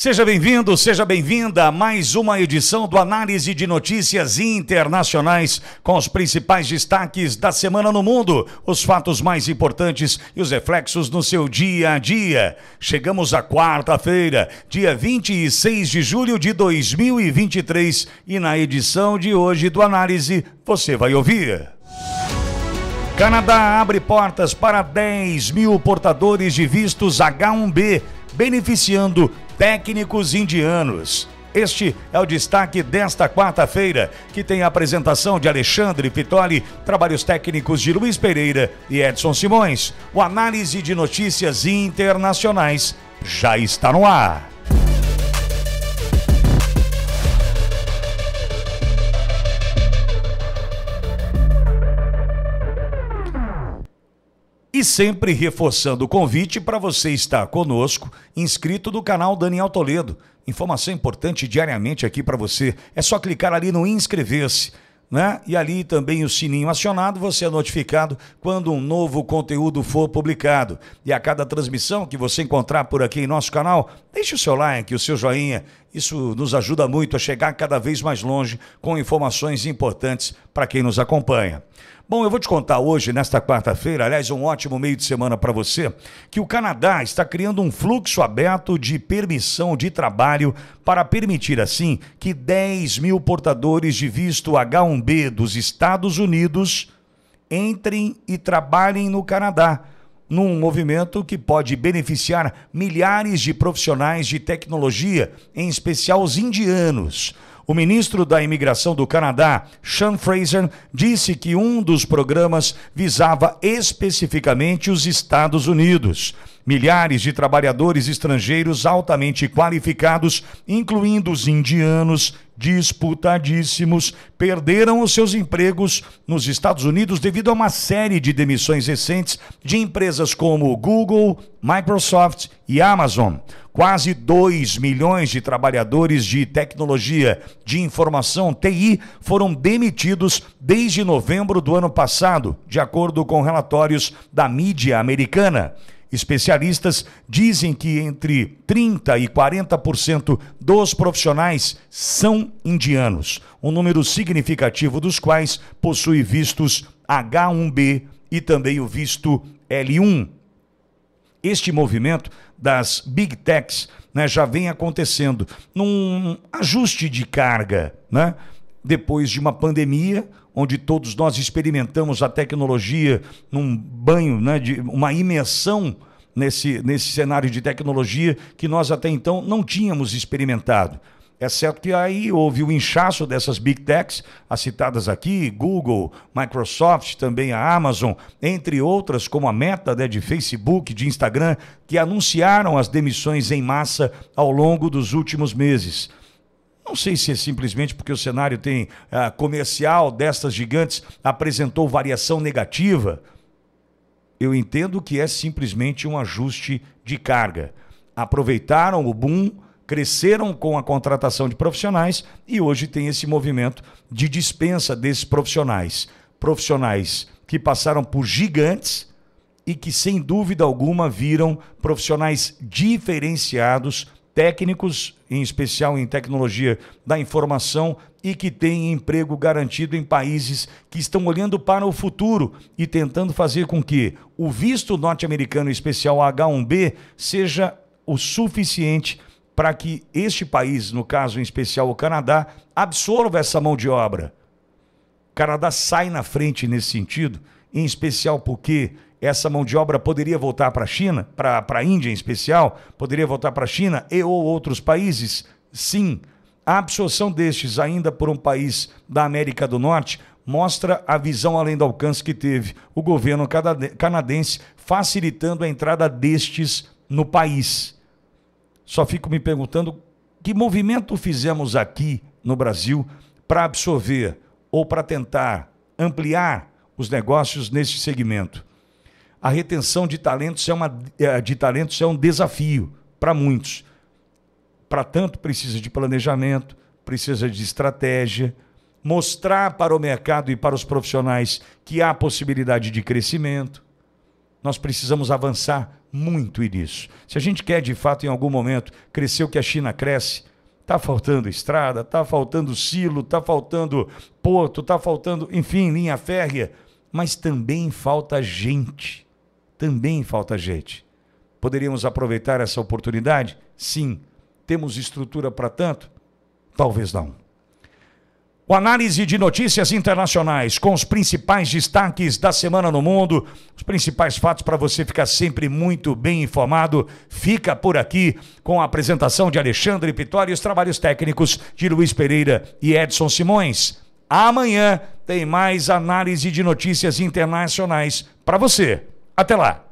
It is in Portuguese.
Seja bem-vindo, seja bem-vinda a mais uma edição do Análise de Notícias Internacionais, com os principais destaques da semana no mundo, os fatos mais importantes e os reflexos no seu dia a dia. Chegamos à quarta-feira, dia 26 de julho de 2023, e na edição de hoje do Análise você vai ouvir. Canadá abre portas para 10 mil portadores de vistos H1B, beneficiando técnicos indianos. Este é o destaque desta quarta-feira, que tem a apresentação de Alexandre Pitoli, trabalhos técnicos de Luiz Pereira e Edson Simões. O análise de notícias internacionais já está no ar. E sempre reforçando o convite para você estar conosco, inscrito no canal Daniel Toledo. Informação importante diariamente aqui para você. É só clicar ali no inscrever-se. Né? E ali também o sininho acionado, você é notificado quando um novo conteúdo for publicado. E a cada transmissão que você encontrar por aqui em nosso canal, deixe o seu like, o seu joinha. Isso nos ajuda muito a chegar cada vez mais longe com informações importantes para quem nos acompanha. Bom, eu vou te contar hoje, nesta quarta-feira, aliás, um ótimo meio de semana para você, que o Canadá está criando um fluxo aberto de permissão de trabalho para permitir, assim, que 10 mil portadores de visto H1B dos Estados Unidos entrem e trabalhem no Canadá num movimento que pode beneficiar milhares de profissionais de tecnologia, em especial os indianos. O ministro da Imigração do Canadá, Sean Fraser, disse que um dos programas visava especificamente os Estados Unidos. Milhares de trabalhadores estrangeiros altamente qualificados, incluindo os indianos, disputadíssimos, perderam os seus empregos nos Estados Unidos devido a uma série de demissões recentes de empresas como Google, Microsoft e Amazon. Quase 2 milhões de trabalhadores de tecnologia de informação TI foram demitidos desde novembro do ano passado, de acordo com relatórios da mídia americana. Especialistas dizem que entre 30% e 40% dos profissionais são indianos, um número significativo dos quais possui vistos H1B e também o visto L1. Este movimento das Big Techs né, já vem acontecendo num ajuste de carga, né? depois de uma pandemia, onde todos nós experimentamos a tecnologia num banho, né, de uma imersão nesse, nesse cenário de tecnologia que nós até então não tínhamos experimentado. É certo que aí houve o inchaço dessas big techs, as citadas aqui, Google, Microsoft, também a Amazon, entre outras, como a meta né, de Facebook, de Instagram, que anunciaram as demissões em massa ao longo dos últimos meses. Não sei se é simplesmente porque o cenário tem ah, comercial destas gigantes apresentou variação negativa. Eu entendo que é simplesmente um ajuste de carga. Aproveitaram o boom, cresceram com a contratação de profissionais e hoje tem esse movimento de dispensa desses profissionais. Profissionais que passaram por gigantes e que, sem dúvida alguma, viram profissionais diferenciados técnicos, em especial em tecnologia da informação, e que têm emprego garantido em países que estão olhando para o futuro e tentando fazer com que o visto norte-americano, em especial H1B, seja o suficiente para que este país, no caso em especial o Canadá, absorva essa mão de obra. O Canadá sai na frente nesse sentido, em especial porque essa mão de obra poderia voltar para a China, para a Índia em especial, poderia voltar para a China e ou outros países? Sim. A absorção destes, ainda por um país da América do Norte, mostra a visão além do alcance que teve o governo canadense facilitando a entrada destes no país. Só fico me perguntando que movimento fizemos aqui no Brasil para absorver ou para tentar ampliar os negócios nesse segmento a retenção de talentos é, uma, eh, de talentos é um desafio para muitos. Para tanto, precisa de planejamento, precisa de estratégia, mostrar para o mercado e para os profissionais que há possibilidade de crescimento. Nós precisamos avançar muito nisso. Se a gente quer, de fato, em algum momento, crescer o que a China cresce, está faltando estrada, está faltando silo, está faltando porto, está faltando, enfim, linha férrea, mas também falta gente também falta gente. Poderíamos aproveitar essa oportunidade? Sim. Temos estrutura para tanto? Talvez não. O análise de notícias internacionais com os principais destaques da semana no mundo, os principais fatos para você ficar sempre muito bem informado. Fica por aqui com a apresentação de Alexandre Pitório e os trabalhos técnicos de Luiz Pereira e Edson Simões. Amanhã tem mais análise de notícias internacionais para você. Até lá!